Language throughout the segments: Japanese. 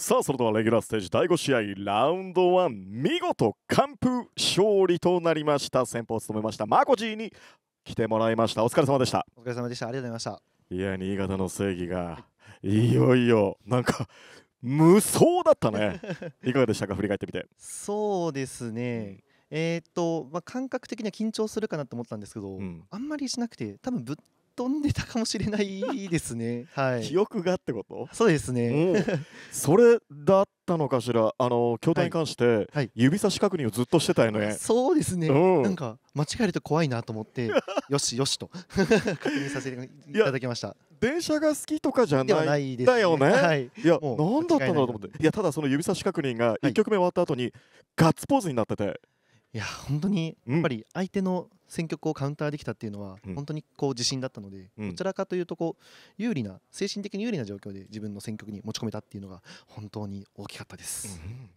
さあそれではレギュラーステージ第5試合ラウンド1見事完封勝利となりました先方を務めましたマコジーに来てもらいましたお疲れ様でしたお疲れ様でしたありがとうございましたいや新潟の正義がいよいよなんか無双だったね いかがでしたか振り返ってみてそうですね、えー、っとまあ、感覚的には緊張するかなと思ったんですけど、うん、あんまりしなくて多分ぶ飛んでたかもしれないですね。はい、記憶がってことそうですね。それだったのかしら、あの筐体に関して、はい、指差し確認をずっとしてたよね。そうですね、うん、なんか間違えると怖いなと思って、よしよしと 確認させていただきました。電車が好きとかじゃないで、ね、だよね。はい、いや、う何だったんだろうと思って、いや、ただその指差し確認が1曲目終わった後に、ガッツポーズになってて。いや本当にやっぱり相手の戦局をカウンターできたっていうのは本当にこう自信だったので、どちらかというとこう有利な精神的に有利な状況で自分の戦局に持ち込めたっていうのが本当に大きかったです。うん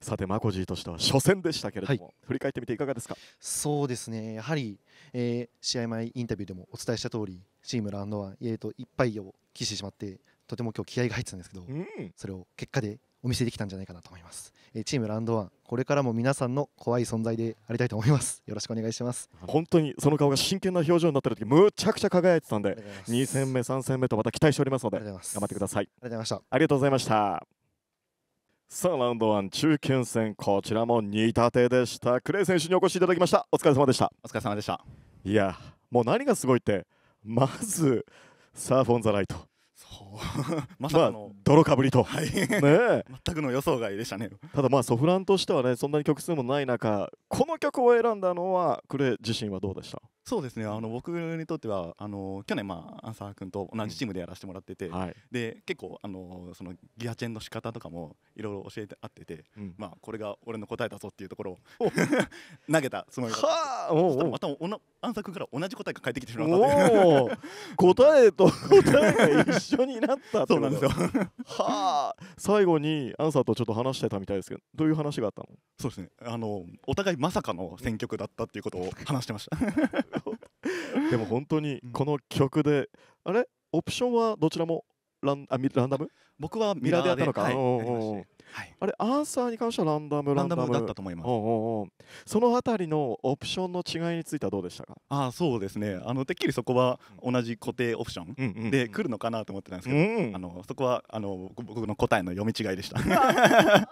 さてマコジーとしては初戦でしたけれども、はい、振り返ってみていかがですかそうですねやはり、えー、試合前インタビューでもお伝えした通りチームラウンドは、えーと、と1敗を喫してしまってとても今日気合が入ってたんですけど、うん、それを結果でお見せできたんじゃないかなと思います、えチームランドワンこれからも皆さんの怖い存在でありたいと思いますよろしくお願いします本当にその顔が真剣な表情になってる時むちゃくちゃ輝いてたんで2戦目3戦目とまた期待しておりますので頑張ってくださいありがとうございましたありがとうございました。さあラウンドワン中堅戦こちらも2立てでしたクレイ選手にお越しいただきましたお疲れ様でしたお疲れ様でしたいやもう何がすごいってまずサーフォン・ザ・ライト まさかの、まあ、泥かぶりと、はい、ね全くの予想外でしたねただまあソフランとしてはねそんなに曲数もない中この曲を選んだのはクレ自身はどうでしたそうですねあの僕にとってはあの去年、まあ、アンサー君と同じチームでやらせてもらってて、うんはい、で結構あのそのギアチェンの仕方とかもいろいろ教えてあってて、うん、まあ、これが俺の答えだぞっていうところ 投げたつもりはあおうおまたおな暗作から同じ答えが返ってきてしまったおー答えと答えが一緒になったっそうなんですよはあ最後にアンサーとちょっと話してたみたいですけどどういう話があったのそうですねあのお互いまさかの選曲だったっていうことを話してました でも本当にこの曲であれオプションはどちらもランあランダム僕はミラーでやったのか、あれアンサーに関してはランダムランダムだったと思いますそのあたりのオプションの違いについてはどうでしたかあそうですねあのてっきりそこは同じ固定オプションで来るのかなと思ってたんですけど、あのそこはあの僕の答えの読み違いでした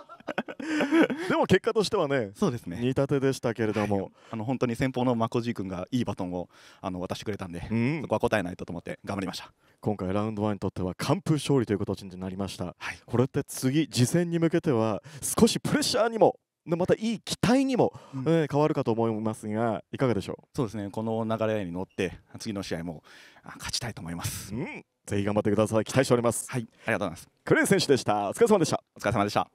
でも結果としてはねそうですね似たてでしたけれども、あの本当に先方のマコジー君がいいバトンをあの渡してくれたんで、うん、そこは答えないとと思って頑張りました今回ラウンド1にとっては完封勝利ということになりました、はい、これって次次戦に向けては少しプレッシャーにもまたいい期待にも、うん、えー、変わるかと思いますがいかがでしょうそうですねこの流れに乗って次の試合も勝ちたいと思います、うん、ぜひ頑張ってください期待しておりますはいありがとうございますクレイ選手でしたお疲れ様でしたお疲れ様でした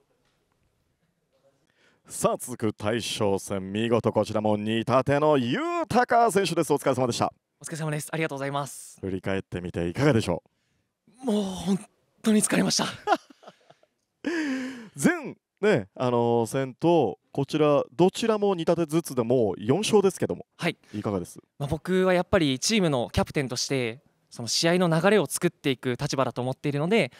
さあ続く大将戦見事こちらも似たてのゆうたか選手ですお疲れ様でしたお疲れ様ですありがとうございます振り返ってみていかがでしょうもう本当に疲れました前 ねあのー、戦とこちらどちらも2たてずつでも4勝ですけどもはいいかがです、まあ、僕はやっぱりチームのキャプテンとしてその試合の流れを作っていく立場だと思っているので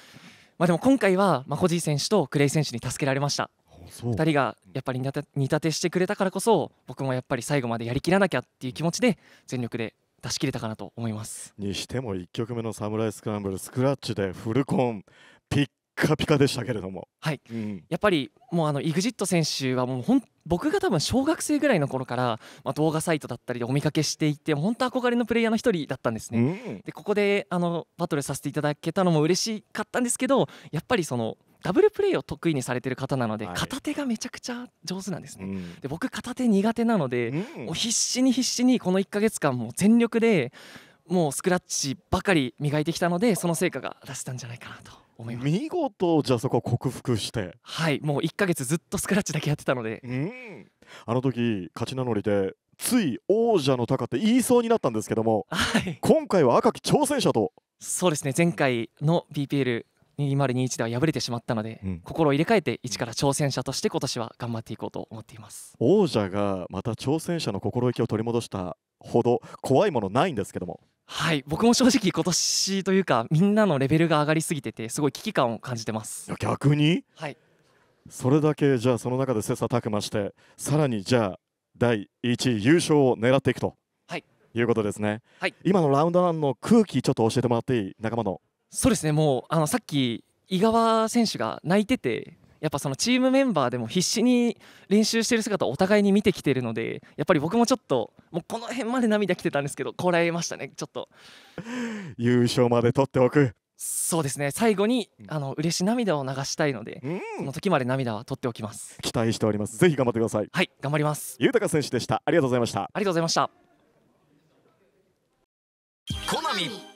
まあでも今回は、まあ、コジー選手とクレイ選手に助けられました2人がやっぱり煮立てしてくれたからこそ僕もやっぱり最後までやりきらなきゃっていう気持ちで全力で出し切れたかなと思いますにしても1曲目の「サムライスクランブル」スクラッチでフルコンピッカピカでしたけれどもはい、うん、やっぱりもうあの EXIT 選手はもうん僕が多分小学生ぐらいの頃から、まあ、動画サイトだったりでお見かけしていて本当憧れのプレイヤーの一人だったんですね、うん、でここであのバトルさせていただけたのも嬉しかったんですけどやっぱりそのダブルプレーを得意にされてる方なので、はい、片手がめちゃくちゃ上手なんですね、うん、で僕片手苦手なので、うん、もう必死に必死にこの1ヶ月間も全力でもうスクラッチばかり磨いてきたのでその成果が出せたんじゃないかなと思います見事じゃあそこは克服してはいもう1ヶ月ずっとスクラッチだけやってたので、うん、あの時勝ち名乗りでつい王者の高って言いそうになったんですけども、はい、今回は赤き挑戦者とそうですね前回の BPL 2021では敗れてしまったので、うん、心を入れ替えて一から挑戦者として今年は頑張っていこうと思っています王者がまた挑戦者の心意気を取り戻したほど怖いものないんですけどもはい僕も正直今年というかみんなのレベルが上がりすぎててすごい危機感を感じてます逆にはいそれだけじゃあその中で切磋琢磨してさらにじゃあ第1位優勝を狙っていくと、はい、いうことですね、はい、今のラウンド1の空気ちょっと教えてもらっていい仲間のそうですねもうあのさっき井川選手が泣いててやっぱそのチームメンバーでも必死に練習してる姿をお互いに見てきてるのでやっぱり僕もちょっともうこの辺まで涙来てたんですけどこらえましたねちょっと優勝まで取っておくそうですね最後にあの嬉し涙を流したいので、うん、その時まで涙は取っておきます期待しておりますぜひ頑張ってくださいはい頑張ります豊選手でしたありがとうございましたありがとうございましたコナミ